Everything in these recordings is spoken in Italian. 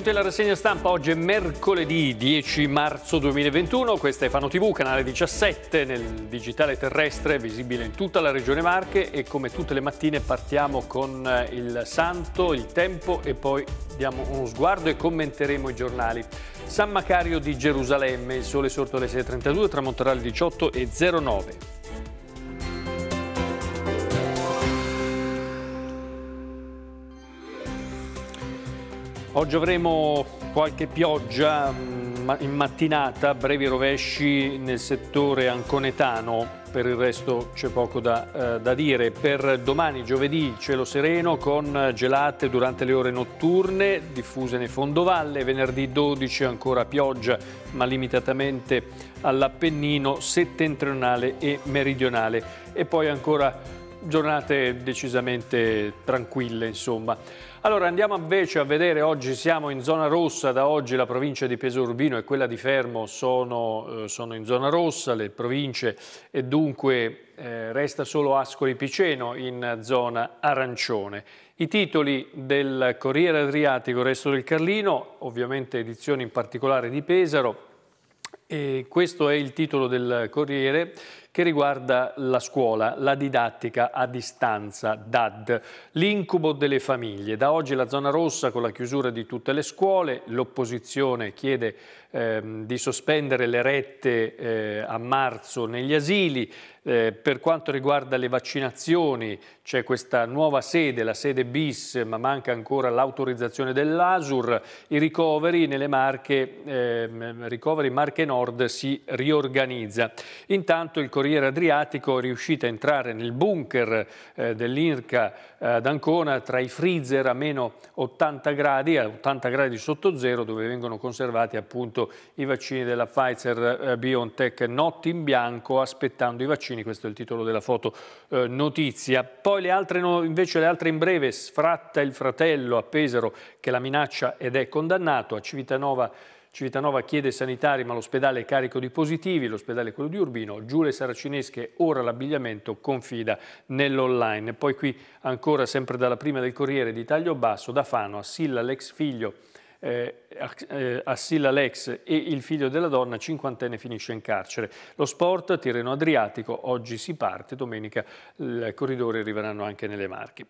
benvenuti alla rassegna stampa. Oggi è mercoledì 10 marzo 2021, Questa è Fano TV, canale 17 nel digitale terrestre, visibile in tutta la regione Marche e come tutte le mattine partiamo con eh, il santo, il tempo e poi diamo uno sguardo e commenteremo i giornali. San Macario di Gerusalemme, il sole sorto alle 6.32, tramonterà alle 18.09. Oggi avremo qualche pioggia mm, in mattinata, brevi rovesci nel settore anconetano, per il resto c'è poco da, eh, da, dire. Per domani, giovedì, cielo sereno con gelate durante le ore notturne, diffuse nei fondovalle, venerdì 12 ancora pioggia, ma limitatamente all'Appennino settentrionale e meridionale. E poi ancora giornate decisamente tranquille, insomma. Allora andiamo invece a vedere, oggi siamo in zona rossa, da oggi la provincia di Pesaro Urbino e quella di Fermo sono, eh, sono in zona rossa, le province e dunque eh, resta solo Ascoli Piceno in zona arancione. I titoli del Corriere Adriatico, Resto del Carlino, ovviamente edizioni in particolare di Pesaro, e questo è il titolo del Corriere che riguarda la scuola, la didattica a distanza, DAD, l'incubo delle famiglie. Da oggi la zona rossa con la chiusura di tutte le scuole, l'opposizione chiede ehm, di sospendere le rette eh, a marzo negli asili, eh, per quanto riguarda le vaccinazioni c'è questa nuova sede, la sede bis, ma manca ancora l'autorizzazione dell'ASUR, i ricoveri nelle Marche, eh, ricoveri Marche Nord si riorganizza. Intanto il Corriere Corriere Adriatico riuscita a entrare nel bunker eh, dell'Irca eh, d'Ancona tra i freezer a meno 80 gradi, a 80 gradi sotto zero, dove vengono conservati appunto i vaccini della Pfizer eh, BioNTech notti in bianco aspettando i vaccini, questo è il titolo della foto eh, notizia. Poi le altre, no, invece le altre in breve, sfratta il fratello a Pesaro che la minaccia ed è condannato, a Civitanova Civitanova chiede sanitari ma l'ospedale è carico di positivi, l'ospedale è quello di Urbino, Giule Saracinesche ora l'abbigliamento confida nell'online. Poi qui ancora sempre dalla prima del Corriere di Taglio Basso, da Fano, Assilla l'ex figlio eh, eh Assilla Lex e il figlio della donna, cinquantenne, finisce in carcere. Lo sport, Tirreno Adriatico, oggi si parte, domenica i corridori arriveranno anche nelle Marche.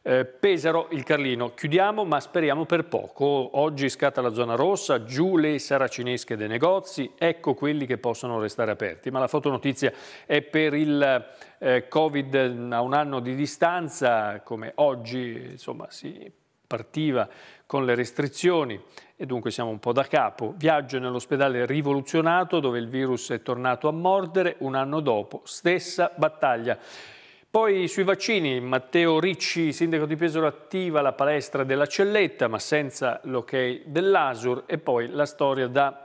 Eh, Pesaro, il Carlino, chiudiamo ma speriamo per poco. Oggi scatta la zona rossa, giù le saracinesche dei negozi, ecco quelli che possono restare aperti. Ma la fotonotizia è per il eh, Covid a un anno di distanza, come oggi insomma, si partiva con le restrizioni e dunque siamo un po' da capo. Viaggio nell'ospedale rivoluzionato dove il virus è tornato a mordere un anno dopo, stessa battaglia. Poi sui vaccini, Matteo Ricci, sindaco di Pesaro, attiva la palestra della Celletta, ma senza l'ok dell'Asur, e poi la storia da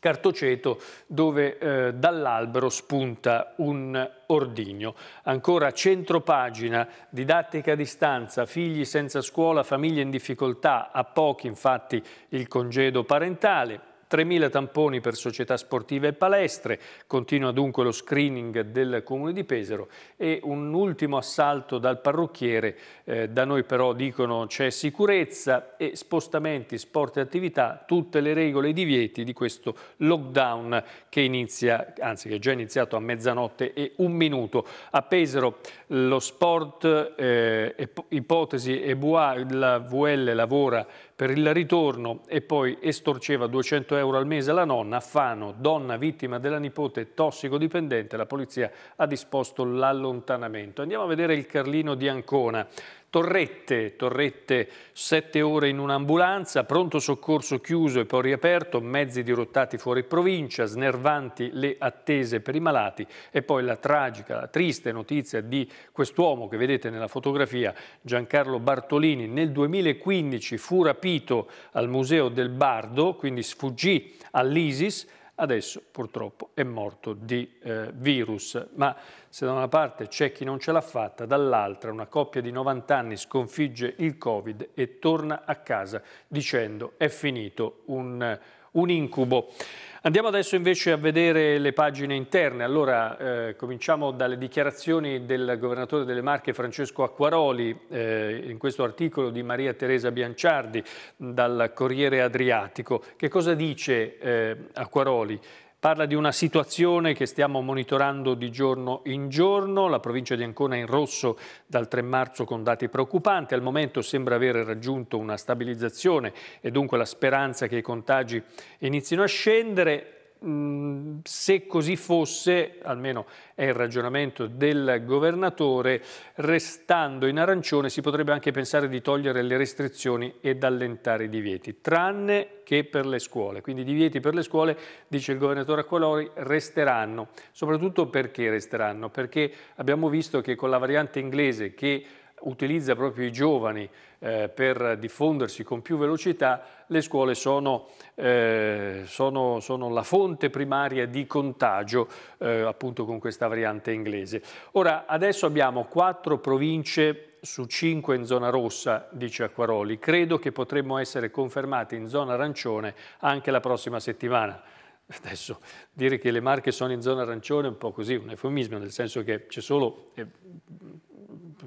Cartoceto dove eh, dall'albero spunta un ordigno. Ancora centropagina, didattica a distanza, figli senza scuola, famiglie in difficoltà, a pochi infatti il congedo parentale. 3.000 tamponi per società sportive e palestre, continua dunque lo screening del Comune di Pesaro e un ultimo assalto dal parrucchiere, eh, da noi però dicono c'è sicurezza e spostamenti, sport e attività, tutte le regole e i divieti di questo lockdown che inizia, anzi che è già iniziato a mezzanotte e un minuto. A Pesaro lo sport, eh, ipotesi e Bois, la VL lavora per il ritorno e poi estorceva 200 euro al mese alla nonna. Fano, donna vittima della nipote tossicodipendente, la polizia ha disposto l'allontanamento. Andiamo a vedere il Carlino di Ancona. Torrette, Torrette 7 ore in un'ambulanza, pronto soccorso chiuso e poi riaperto, mezzi dirottati fuori provincia, snervanti le attese per i malati e poi la tragica, la triste notizia di quest'uomo che vedete nella fotografia, Giancarlo Bartolini, nel 2015 fu rapito al Museo del Bardo, quindi sfuggì all'ISIS, adesso purtroppo è morto di eh, virus. Ma se da una parte c'è chi non ce l'ha fatta, dall'altra una coppia di 90 anni sconfigge il Covid e torna a casa dicendo è finito un, un incubo. Andiamo adesso invece a vedere le pagine interne. Allora, eh, cominciamo dalle dichiarazioni del governatore delle Marche Francesco Acquaroli eh, in questo articolo di Maria Teresa Bianciardi dal Corriere Adriatico. Che cosa dice eh, Acquaroli? Parla di una situazione che stiamo monitorando di giorno in giorno, la provincia di Ancona è in rosso dal 3 marzo con dati preoccupanti, al momento sembra aver raggiunto una stabilizzazione e dunque la speranza che i contagi inizino a scendere, Mm, se così fosse, almeno è il ragionamento del governatore, restando in arancione si potrebbe anche pensare di togliere le restrizioni ed allentare i divieti, tranne che per le scuole. Quindi i divieti per le scuole, dice il governatore Acqualori, resteranno. Soprattutto perché resteranno? Perché abbiamo visto che con la variante inglese che utilizza proprio i giovani eh, per diffondersi con più velocità, le scuole sono, eh, sono, sono la fonte primaria di contagio eh, appunto con questa variante inglese. Ora, adesso abbiamo quattro province su cinque in zona rossa, dice Acquaroli. Credo che potremmo essere confermati in zona arancione anche la prossima settimana. Adesso dire che le Marche sono in zona arancione è un po' così, un eufemismo, nel senso che c'è solo eh,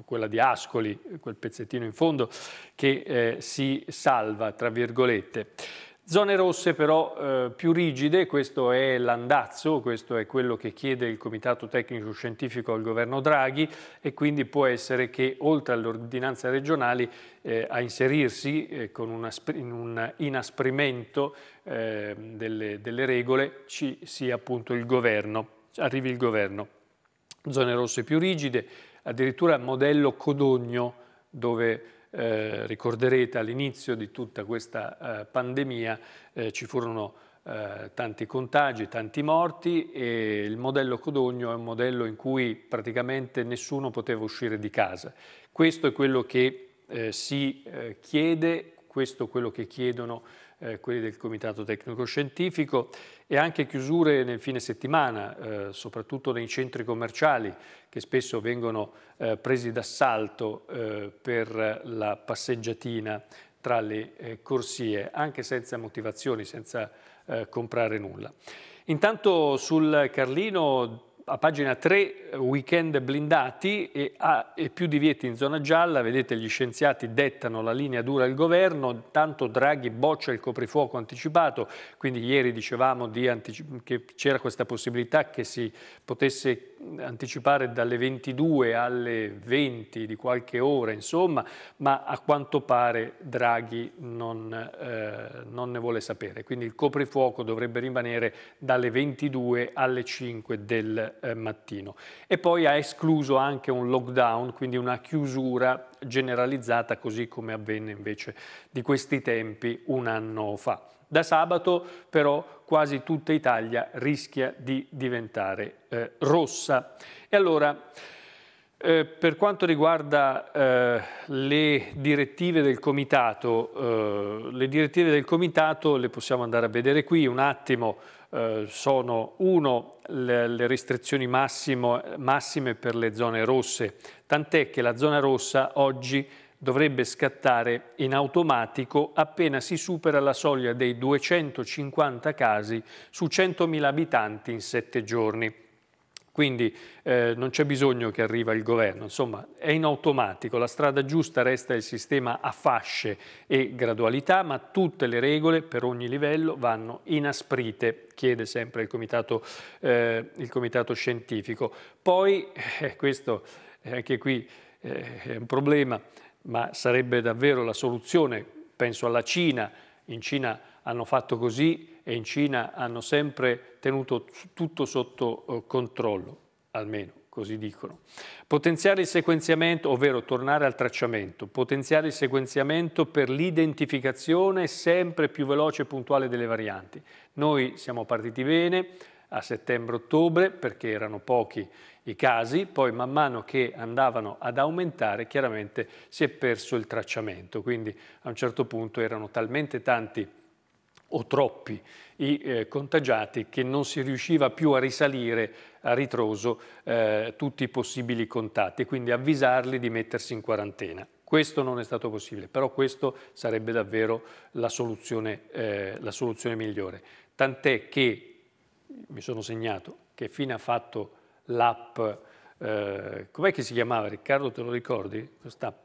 quella di Ascoli, quel pezzettino in fondo, che eh, si salva, tra virgolette. Zone rosse però eh, più rigide, questo è l'andazzo, questo è quello che chiede il Comitato Tecnico Scientifico al Governo Draghi e quindi può essere che oltre alle ordinanze regionali eh, a inserirsi eh, con una, in un inasprimento ehm, delle, delle regole ci sia appunto il governo, arrivi il governo. Zone rosse più rigide, addirittura modello Codogno, dove eh, ricorderete all'inizio di tutta questa eh, pandemia eh, ci furono eh, tanti contagi, tanti morti e il modello Codogno è un modello in cui praticamente nessuno poteva uscire di casa. Questo è quello che eh, si eh, chiede, questo è quello che chiedono eh, quelli del Comitato Tecnico-Scientifico e anche chiusure nel fine settimana, eh, soprattutto nei centri commerciali che spesso vengono eh, presi d'assalto eh, per la passeggiatina tra le eh, corsie, anche senza motivazioni, senza eh, comprare nulla. Intanto sul Carlino a pagina 3 weekend blindati e, a, e più divieti in zona gialla, vedete gli scienziati dettano la linea dura al governo, tanto Draghi boccia il coprifuoco anticipato, quindi ieri dicevamo di che c'era questa possibilità che si potesse anticipare dalle 22 alle 20 di qualche ora, insomma, ma a quanto pare Draghi non, eh, non ne vuole sapere. Quindi il coprifuoco dovrebbe rimanere dalle 22 alle 5 del eh, mattino. E poi ha escluso anche un lockdown, quindi una chiusura generalizzata, così come avvenne invece di questi tempi un anno fa. Da sabato però quasi tutta Italia rischia di diventare eh, rossa. E allora, eh, per quanto riguarda eh, le direttive del Comitato, eh, le direttive del Comitato le possiamo andare a vedere qui un attimo, eh, sono uno le, le restrizioni massimo, massime per le zone rosse, tant'è che la zona rossa oggi è dovrebbe scattare in automatico appena si supera la soglia dei 250 casi su 100.000 abitanti in 7 giorni. Quindi eh, non c'è bisogno che arriva il governo, insomma è in automatico, la strada giusta resta il sistema a fasce e gradualità, ma tutte le regole per ogni livello vanno inasprite, chiede sempre il comitato, eh, il comitato scientifico. Poi, eh, questo eh, anche qui eh, è un problema, ma sarebbe davvero la soluzione. Penso alla Cina, in Cina hanno fatto così e in Cina hanno sempre tenuto tutto sotto eh, controllo, almeno così dicono. Potenziare il sequenziamento, ovvero tornare al tracciamento, potenziare il sequenziamento per l'identificazione sempre più veloce e puntuale delle varianti. Noi siamo partiti bene, a settembre-ottobre perché erano pochi i casi, poi man mano che andavano ad aumentare chiaramente si è perso il tracciamento, quindi a un certo punto erano talmente tanti o troppi i eh, contagiati che non si riusciva più a risalire a ritroso eh, tutti i possibili contatti, quindi avvisarli di mettersi in quarantena. Questo non è stato possibile, però questo sarebbe davvero la soluzione, eh, la soluzione migliore. Tant'è che mi sono segnato, che fine ha fatto l'app, eh, com'è che si chiamava Riccardo, te lo ricordi? Questa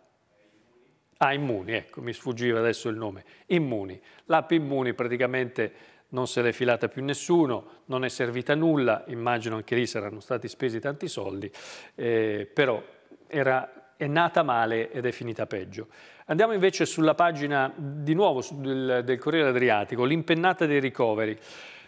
Ah, Immuni, ecco, mi sfuggiva adesso il nome. Immuni. L'app Immuni praticamente non se l'è filata più nessuno, non è servita a nulla, immagino anche lì saranno stati spesi tanti soldi, eh, però era, è nata male ed è finita peggio. Andiamo invece sulla pagina di nuovo del, del Corriere Adriatico, l'impennata dei ricoveri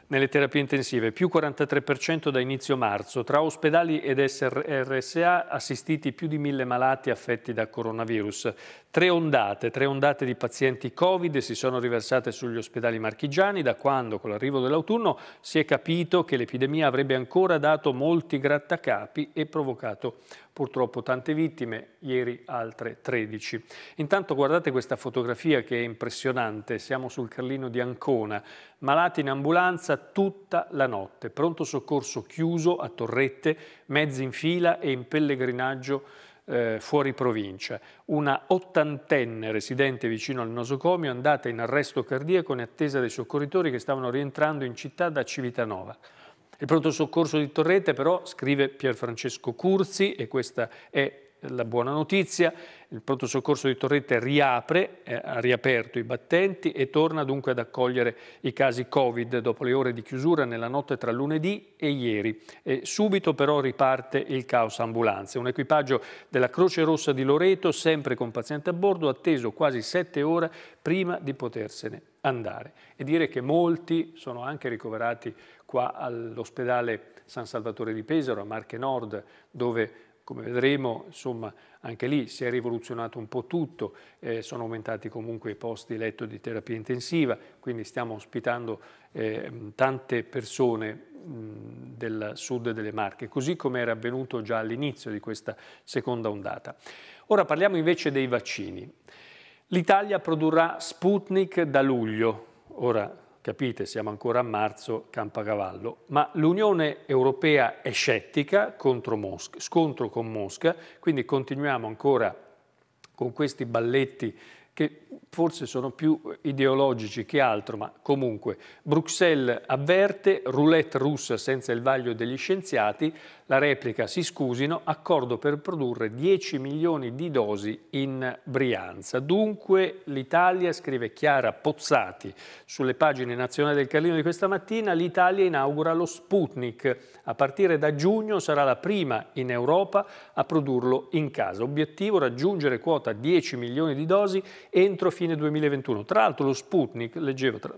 nelle terapie intensive, più 43% da inizio marzo, tra ospedali ed RSA assistiti più di mille malati affetti da coronavirus. Tre ondate, tre ondate di pazienti Covid si sono riversate sugli ospedali marchigiani da quando, con l'arrivo dell'autunno, si è capito che l'epidemia avrebbe ancora dato molti grattacapi e provocato purtroppo tante vittime, ieri altre 13. Intanto guardate questa fotografia che è impressionante, siamo sul Carlino di Ancona, malati in ambulanza tutta la notte, pronto soccorso chiuso a torrette, mezzi in fila e in pellegrinaggio eh, fuori provincia. Una ottantenne residente vicino al nosocomio è andata in arresto cardiaco in attesa dei soccorritori che stavano rientrando in città da Civitanova. Il pronto soccorso di Torrette però, scrive Pierfrancesco Curzi, e questa è la buona notizia, il pronto soccorso di Torrette riapre, eh, ha riaperto i battenti e torna dunque ad accogliere i casi Covid dopo le ore di chiusura nella notte tra lunedì e ieri. E subito però riparte il caos ambulanze. Un equipaggio della Croce Rossa di Loreto, sempre con paziente a bordo, atteso quasi sette ore prima di potersene andare e dire che molti sono anche ricoverati qua all'ospedale San Salvatore di Pesaro, a Marche Nord, dove come vedremo insomma anche lì si è rivoluzionato un po' tutto, eh, sono aumentati comunque i posti letto di terapia intensiva, quindi stiamo ospitando eh, tante persone del sud delle Marche, così come era avvenuto già all'inizio di questa seconda ondata. Ora parliamo invece dei vaccini. L'Italia produrrà Sputnik da luglio. Ora capite, siamo ancora a marzo, campacavallo. Ma l'Unione Europea è scettica contro Mosca, scontro con Mosca, quindi continuiamo ancora con questi balletti che forse sono più ideologici che altro, ma comunque Bruxelles avverte, roulette russa senza il vaglio degli scienziati, la replica si scusino, accordo per produrre 10 milioni di dosi in Brianza. Dunque l'Italia, scrive Chiara Pozzati sulle pagine nazionali del Carlino di questa mattina, l'Italia inaugura lo Sputnik. A partire da giugno sarà la prima in Europa a produrlo in casa. Obiettivo raggiungere quota 10 milioni di dosi entro fine 2021. Tra l'altro lo Sputnik, leggevo, tra,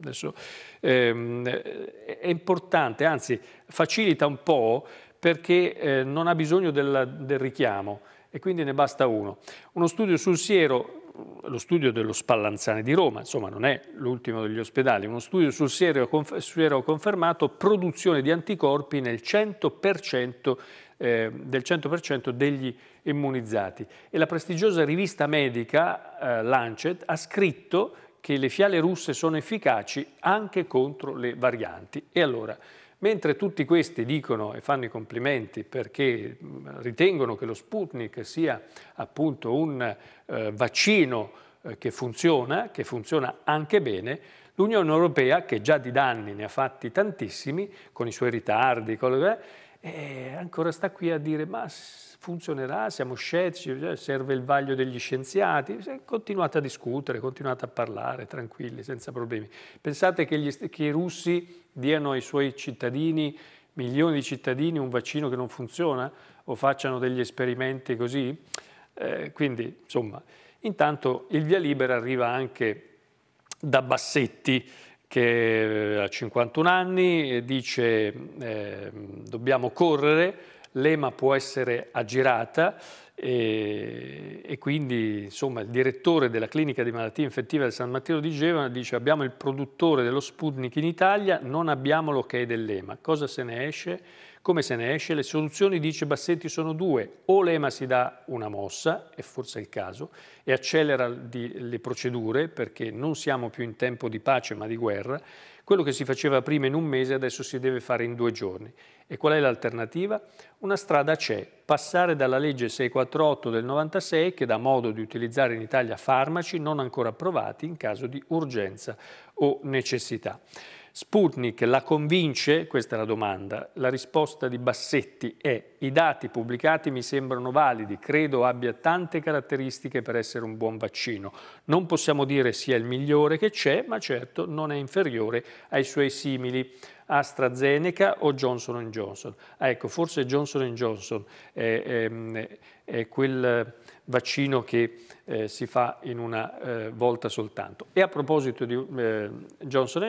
adesso, ehm, è importante, anzi facilita un po' perché eh, non ha bisogno del, del richiamo e quindi ne basta uno. Uno studio sul siero lo studio dello Spallanzani di Roma, insomma non è l'ultimo degli ospedali, uno studio sul siero ha confermato produzione di anticorpi nel 100% eh, del 100% degli immunizzati. E la prestigiosa rivista medica eh, Lancet ha scritto che le fiale russe sono efficaci anche contro le varianti. E allora, mentre tutti questi dicono e fanno i complimenti perché ritengono che lo Sputnik sia appunto un eh, vaccino eh, che funziona, che funziona anche bene, l'Unione Europea, che già di danni ne ha fatti tantissimi, con i suoi ritardi, con le e ancora sta qui a dire ma funzionerà, siamo scettici, eh, serve il vaglio degli scienziati, continuate a discutere, continuate a parlare tranquilli, senza problemi. Pensate che, gli, che i russi diano ai suoi cittadini, milioni di cittadini, un vaccino che non funziona o facciano degli esperimenti così? Eh, quindi, insomma, intanto il via libera arriva anche da Bassetti, che ha eh, 51 anni, eh, dice eh, dobbiamo correre, l'EMA può essere aggirata e, e, quindi insomma, il direttore della clinica di malattie infettive del San Matteo di Gevano dice abbiamo il produttore dello Sputnik in Italia, non abbiamo l'ok dell'EMA, cosa se ne esce? Come se ne esce? Le soluzioni, dice Bassetti, sono due. O l'EMA si dà una mossa, e forse è il caso, e accelera di, le procedure, perché non siamo più in tempo di pace ma di guerra. Quello che si faceva prima in un mese adesso si deve fare in due giorni. E qual è l'alternativa? Una strada c'è, passare dalla legge 648 del 96 che dà modo di utilizzare in Italia farmaci non ancora approvati in caso di urgenza o necessità. Sputnik la convince? Questa è la domanda. La risposta di Bassetti è i dati pubblicati mi sembrano validi, credo abbia tante caratteristiche per essere un buon vaccino. Non possiamo dire sia il migliore che c'è, ma certo non è inferiore ai suoi simili. AstraZeneca o Johnson Johnson. Ah, ecco, forse Johnson Johnson è, è, ehm, è quel vaccino che eh, si fa in una eh, volta soltanto. E a proposito di eh, Johnson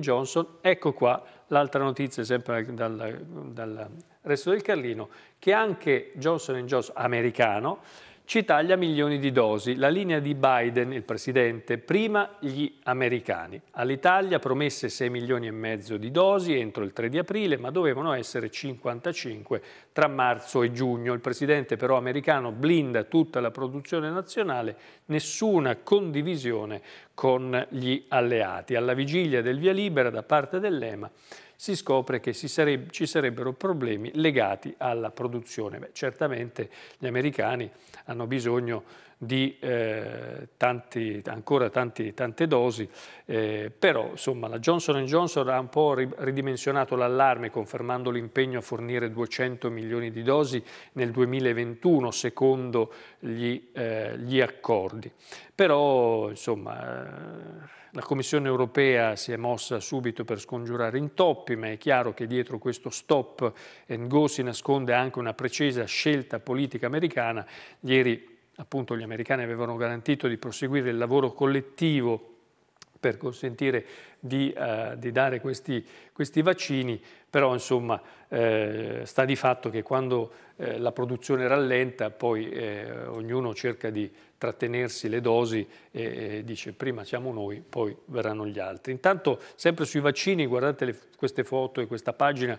Johnson, ecco qua L'altra notizia, sempre dal, dal resto del Carlino, che anche Johnson Johnson, americano, ci taglia milioni di dosi. La linea di Biden, il presidente, prima gli americani. All'Italia promesse 6 milioni e mezzo di dosi entro il 3 di aprile, ma dovevano essere 55 tra marzo e giugno. Il presidente però americano blinda tutta la produzione nazionale, nessuna condivisione con gli alleati. Alla vigilia del via libera da parte dell'EMA si scopre che si sareb ci sarebbero problemi legati alla produzione. Beh, certamente gli americani hanno bisogno di eh, tanti, ancora tanti, tante dosi, eh, però insomma, la Johnson Johnson ha un po' ridimensionato l'allarme confermando l'impegno a fornire 200 milioni di dosi nel 2021 secondo gli, eh, gli accordi. Però insomma, eh, la Commissione europea si è mossa subito per scongiurare intoppi, ma è chiaro che dietro questo stop and go si nasconde anche una precisa scelta politica americana. Ieri appunto gli americani avevano garantito di proseguire il lavoro collettivo per consentire di, uh, di dare questi, questi, vaccini, però insomma eh, sta di fatto che quando eh, la produzione rallenta poi eh, ognuno cerca di trattenersi le dosi e, e dice prima siamo noi, poi verranno gli altri. Intanto sempre sui vaccini, guardate le, queste foto e questa pagina,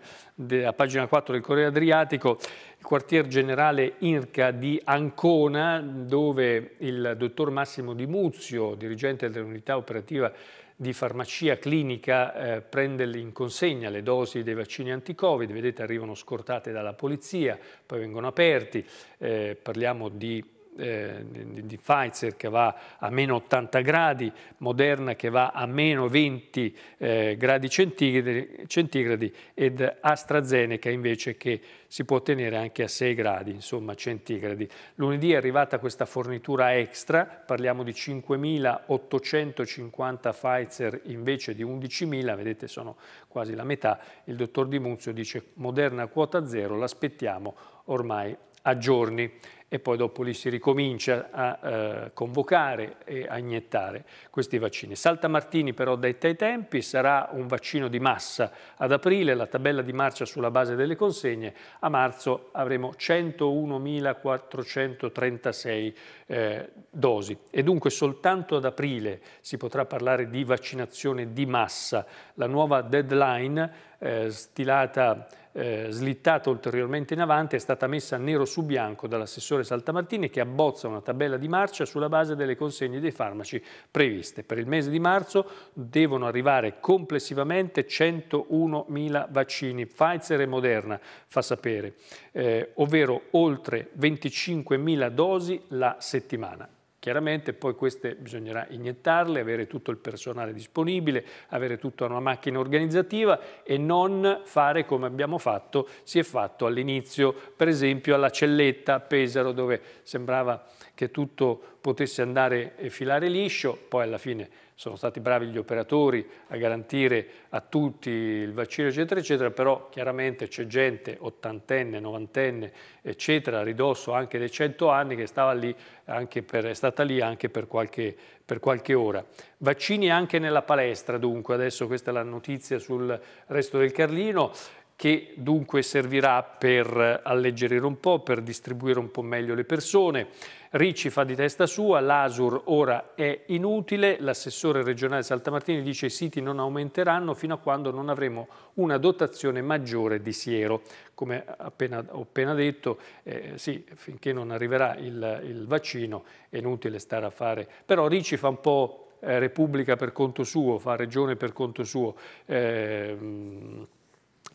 a pagina 4 del Corriere Adriatico, il quartier generale IRCA di Ancona, dove il dottor Massimo Di Muzio, dirigente dell'unità operativa di farmacia clinica eh, prende in consegna le dosi dei vaccini anti-covid, vedete arrivano scortate dalla polizia, poi vengono aperti, eh, parliamo di eh, di Pfizer che va a meno 80 gradi, Moderna che va a meno 20 eh, gradi centigradi, centigradi, ed AstraZeneca invece che si può tenere anche a 6 gradi insomma, centigradi. Lunedì è arrivata questa fornitura extra, parliamo di 5.850 Pfizer invece di 11.000, vedete sono quasi la metà, il dottor Di Muzio dice Moderna quota zero, l'aspettiamo ormai a giorni e poi dopo lì si ricomincia a eh, convocare e a iniettare questi vaccini. Salta Martini però detta i tempi, sarà un vaccino di massa ad aprile, la tabella di marcia sulla base delle consegne, a marzo avremo 101.436 eh, dosi e dunque soltanto ad aprile si potrà parlare di vaccinazione di massa. La nuova deadline eh, stilata eh, slittata ulteriormente in avanti è stata messa nero su bianco dall'assessore Saltamartini che abbozza una tabella di marcia sulla base delle consegne dei farmaci previste. Per il mese di marzo devono arrivare complessivamente 101.000 vaccini Pfizer e Moderna, fa sapere, eh, ovvero oltre 25.000 dosi la settimana. Chiaramente poi queste bisognerà iniettarle, avere tutto il personale disponibile, avere tutta una macchina organizzativa e non fare come abbiamo fatto, si è fatto all'inizio, per esempio alla Celletta a Pesaro dove sembrava che tutto potesse andare e filare liscio, poi alla fine sono stati bravi gli operatori a garantire a tutti il vaccino, eccetera, eccetera, però chiaramente c'è gente ottantenne, novantenne, eccetera, a ridosso anche dei cento anni che stava lì per, è stata lì anche per qualche, per qualche ora. Vaccini anche nella palestra, dunque, adesso questa è la notizia sul resto del Carlino, che dunque servirà per alleggerire un po', per distribuire un po' meglio le persone. Ricci fa di testa sua, l'ASUR ora è inutile, l'assessore regionale Saltamartini dice che i siti non aumenteranno fino a quando non avremo una dotazione maggiore di siero. Come appena, ho appena detto, eh, sì, finché non arriverà il, il vaccino è inutile stare a fare. Però Ricci fa un po' eh, Repubblica per conto suo, fa Regione per conto suo, eh,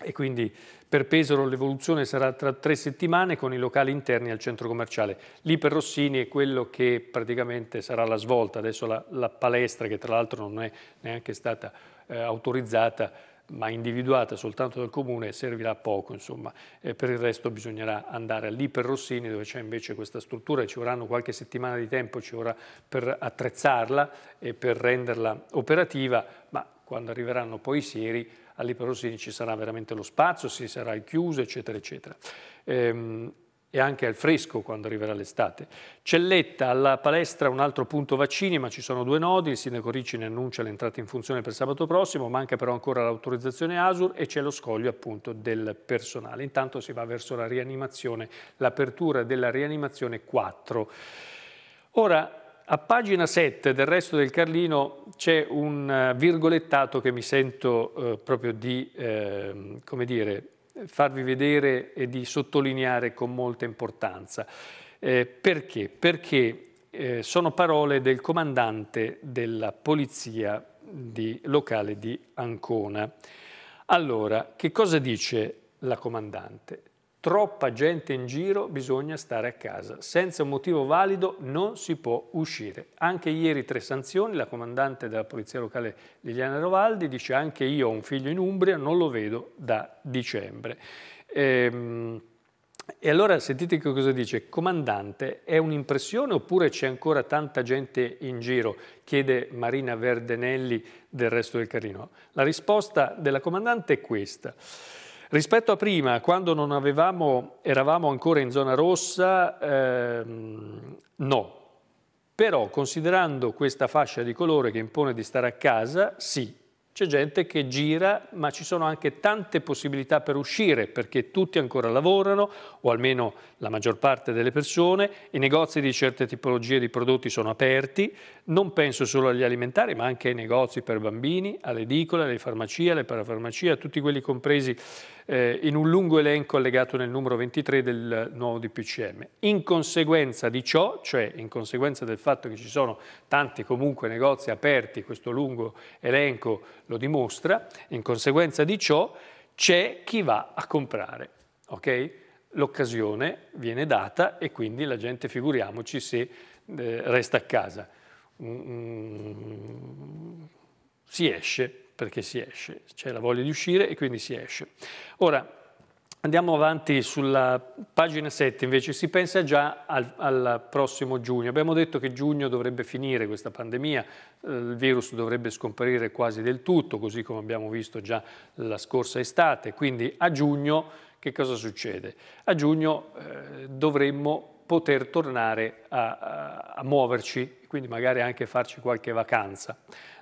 e quindi per Pesaro l'evoluzione sarà tra tre settimane con i locali interni al centro commerciale. Lì per Rossini è quello che praticamente sarà la svolta, adesso la, la palestra che tra l'altro non è neanche stata eh, autorizzata ma individuata soltanto dal comune servirà poco insomma eh, per il resto bisognerà andare lì per Rossini dove c'è invece questa struttura ci vorranno qualche settimana di tempo ci vorrà per attrezzarla e per renderla operativa ma quando arriveranno poi i sieri all'iperossini ci sarà veramente lo spazio, si sarà al chiuso, eccetera, eccetera. Ehm, e anche al fresco quando arriverà l'estate. Celletta, alla palestra un altro punto vaccini, ma ci sono due nodi, il sindaco Ricci ne annuncia l'entrata in funzione per sabato prossimo, manca però ancora l'autorizzazione ASUR e c'è lo scoglio appunto del personale. Intanto si va verso la rianimazione, l'apertura della rianimazione 4. Ora, a pagina 7 del resto del Carlino c'è un eh, virgolettato che mi sento eh, proprio di, eh, come dire, farvi vedere e di sottolineare con molta importanza. Eh, perché? Perché eh, sono parole del comandante della polizia di, locale di Ancona. Allora, che cosa dice la comandante? Troppa gente in giro, bisogna stare a casa. Senza un motivo valido non si può uscire. Anche ieri tre sanzioni, la comandante della Polizia Locale Liliana Rovaldi dice anche io ho un figlio in Umbria, non lo vedo da dicembre. Ehm, e allora sentite che cosa dice. Comandante, è un'impressione oppure c'è ancora tanta gente in giro? Chiede Marina Verdenelli del resto del Carino. La risposta della comandante è questa. Rispetto a prima, quando non avevamo, eravamo ancora in zona rossa, ehm, no. Però considerando questa fascia di colore che impone di stare a casa, sì, c'è gente che gira, ma ci sono anche tante possibilità per uscire, perché tutti ancora lavorano, o almeno la maggior parte delle persone, i negozi di certe tipologie di prodotti sono aperti, non penso solo agli alimentari, ma anche ai negozi per bambini, alle edicole, alle farmacie, alle parafarmacie, a tutti quelli compresi eh, in un lungo elenco allegato nel numero 23 del nuovo DPCM. In conseguenza di ciò, cioè in conseguenza del fatto che ci sono tanti comunque negozi aperti, questo lungo elenco lo dimostra, in conseguenza di ciò c'è chi va a comprare, ok? L'occasione viene data e quindi la gente figuriamoci se eh, resta a casa. Mm, mm si esce perché si esce, c'è la voglia di uscire e quindi si esce. Ora, Andiamo avanti sulla pagina 7, invece si pensa già al, al, prossimo giugno. Abbiamo detto che giugno dovrebbe finire questa pandemia, il virus dovrebbe scomparire quasi del tutto, così come abbiamo visto già la scorsa estate. Quindi a giugno che cosa succede? A giugno eh, dovremmo poter tornare a, a, a muoverci, quindi magari anche farci qualche vacanza.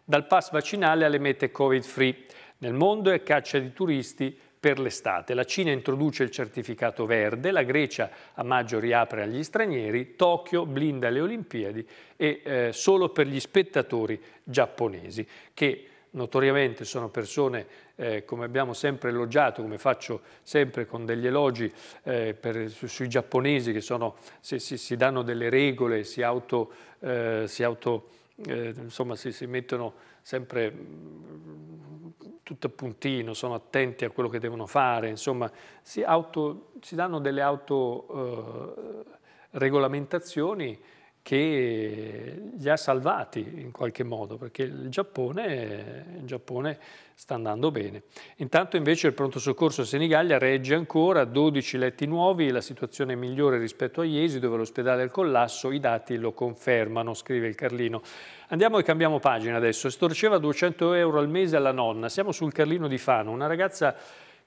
Dal pass vaccinale alle mete Covid-free. Nel mondo è caccia di turisti per l'estate. La Cina introduce il certificato verde, la Grecia a maggio riapre agli stranieri, Tokyo blinda le Olimpiadi e eh, solo per gli spettatori giapponesi che notoriamente sono persone, eh, come abbiamo sempre elogiato, come faccio sempre con degli elogi eh, per, su, sui giapponesi che sono, si, si, si, danno delle regole, si auto, eh, si auto eh, insomma, si, mettono sempre mm, tutto a puntino, sono attenti a quello che devono fare, insomma, si, auto, danno delle autoregolamentazioni eh, che li ha salvati in qualche modo, perché il Giappone, il Giappone, sta andando bene. Intanto invece il pronto soccorso a Senigallia regge ancora, 12 letti nuovi, la situazione è migliore rispetto a Iesi dove l'ospedale è al collasso, i dati lo confermano, scrive il Carlino. Andiamo e cambiamo pagina adesso, storceva 200 euro al mese alla nonna, siamo sul Carlino di Fano, una ragazza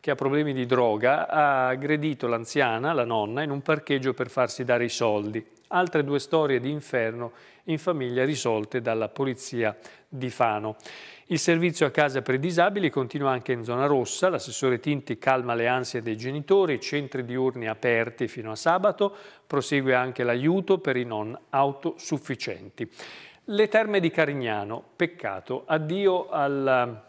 che ha problemi di droga, ha aggredito l'anziana, la nonna, in un parcheggio per farsi dare i soldi. Altre due storie di inferno in famiglia risolte dalla polizia di Fano. Il servizio a casa per i disabili continua anche in zona rossa, l'assessore Tinti calma le ansie dei genitori, centri diurni aperti fino a sabato, prosegue anche l'aiuto per i non autosufficienti. Le terme di Carignano, peccato, addio al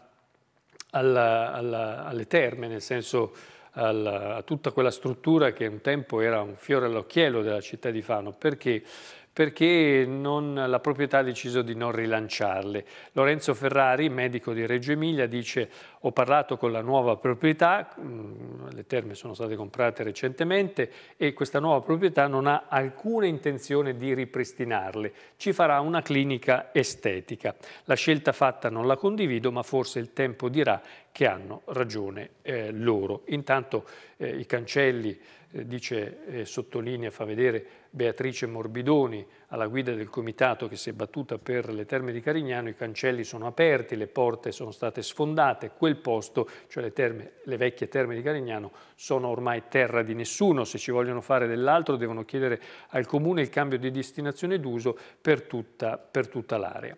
alla, alla, alle terme, nel senso alla, a tutta quella struttura che un tempo era un fiore all'occhiello della città di Fano, perché perché non, la proprietà ha deciso di non rilanciarle. Lorenzo Ferrari, medico di Reggio Emilia, dice ho parlato con la nuova proprietà, mm, le terme sono state comprate recentemente e questa nuova proprietà non ha alcuna intenzione di ripristinarle, ci farà una clinica estetica. La scelta fatta non la condivido ma forse il tempo dirà che hanno ragione eh, loro. Intanto eh, i cancelli, eh, dice, eh, sottolinea, fa vedere Beatrice Morbidoni alla guida del comitato che si è battuta per le terme di Carignano, i cancelli sono aperti, le porte sono state sfondate, quel posto, cioè le, terme, le vecchie terme di Carignano, sono ormai terra di nessuno, se ci vogliono fare dell'altro devono chiedere al comune il cambio di destinazione d'uso per tutta, per tutta l'area.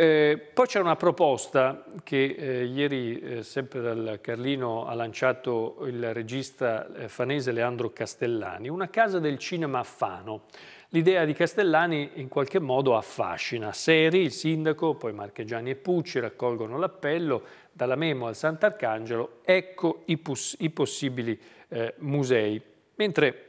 Eh, poi c'è una proposta che eh, ieri eh, sempre dal Carlino ha lanciato il regista eh, fanese Leandro Castellani, una casa del cinema a Fano. L'idea di Castellani in qualche modo affascina. Seri, il sindaco, poi Marchegiani e Pucci raccolgono l'appello dalla Memo al Sant'Arcangelo, ecco i, i possibili eh, musei. Mentre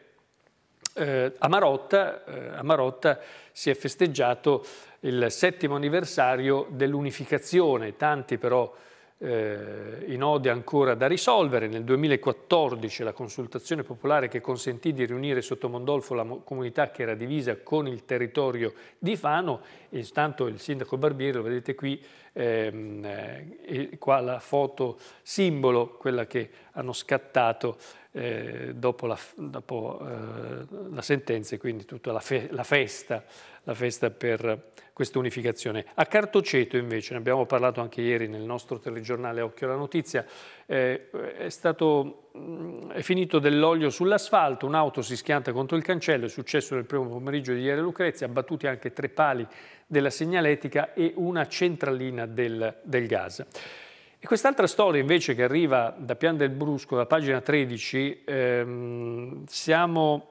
eh, a Marotta, a Marotta si è festeggiato il settimo anniversario dell'unificazione, tanti però eh, i nodi ancora da risolvere. Nel 2014 la consultazione popolare che consentì di riunire sotto Mondolfo la comunità che era divisa con il territorio di Fano, intanto il sindaco Barbieri, lo vedete qui, ehm, eh, qua la foto simbolo, quella che hanno scattato eh, dopo, la, dopo eh, la, sentenza e quindi tutta la, fe, la, festa, la festa per questa unificazione. A Cartoceto invece, ne abbiamo parlato anche ieri nel nostro telegiornale Occhio alla Notizia, eh, è, stato, mm, è finito dell'olio sull'asfalto, un'auto si schianta contro il cancello, è successo nel primo pomeriggio di ieri a Lucrezia, abbattuti anche tre pali della segnaletica e una centralina del, del gas. E quest'altra storia invece che arriva da Pian del Brusco, da pagina 13, ehm, siamo,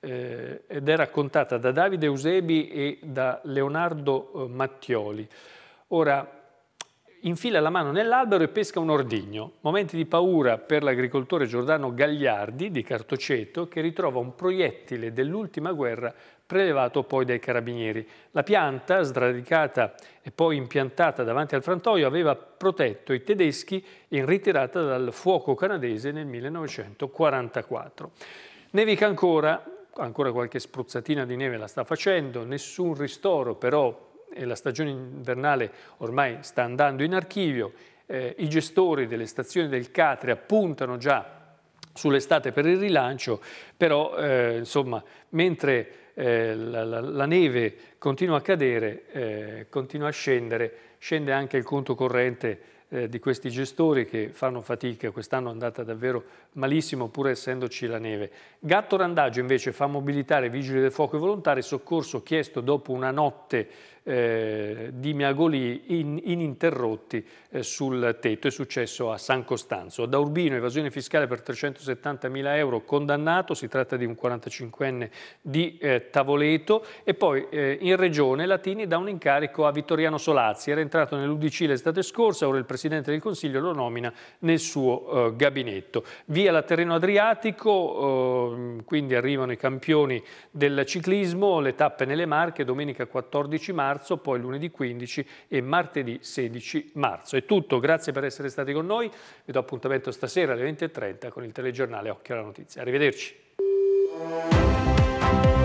eh, ed è raccontata da Davide Eusebi e da Leonardo eh, Mattioli. Ora, infila la mano nell'albero e pesca un ordigno. Momenti di paura per l'agricoltore Giordano Gagliardi di Cartoceto che ritrova un proiettile dell'ultima guerra prelevato poi dai carabinieri. La pianta, sradicata e poi impiantata davanti al frantoio, aveva protetto i tedeschi in ritirata dal fuoco canadese nel 1944. Nevica ancora, ancora qualche spruzzatina di neve la sta facendo, nessun ristoro però e la stagione invernale ormai sta andando in archivio, eh, i gestori delle stazioni del Catria puntano già sull'estate per il rilancio, però eh, insomma, mentre eh, la, la, la, neve continua a cadere, eh, continua a scendere, scende anche il conto corrente eh, di questi gestori che fanno fatica, quest'anno è andata davvero malissimo pur essendoci la neve. Gatto Randaggio invece fa mobilitare vigili del fuoco e volontari, soccorso chiesto dopo una notte eh, di miagoli in, ininterrotti eh, sul tetto, è successo a San Costanzo. Da Urbino evasione fiscale per 370 mila euro condannato, si tratta di un 45enne di eh, Tavoleto e poi eh, in regione Latini dà un incarico a Vittoriano Solazzi, era entrato nell'Udc l'estate scorsa, ora il presidente Presidente del Consiglio lo nomina nel suo eh, gabinetto. Via la Terreno Adriatico, eh, quindi arrivano i campioni del ciclismo, le tappe nelle Marche, domenica 14 marzo, poi lunedì 15 e martedì 16 marzo. È tutto, grazie per essere stati con noi, vi do appuntamento stasera alle 20.30 con il telegiornale Occhio alla Notizia. Arrivederci.